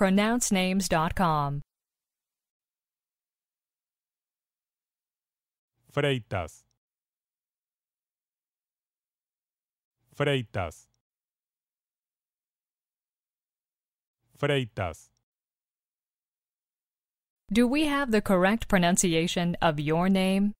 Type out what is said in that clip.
pronouncenames.com. Freitas. Freitas. Freitas. Do we have the correct pronunciation of your name?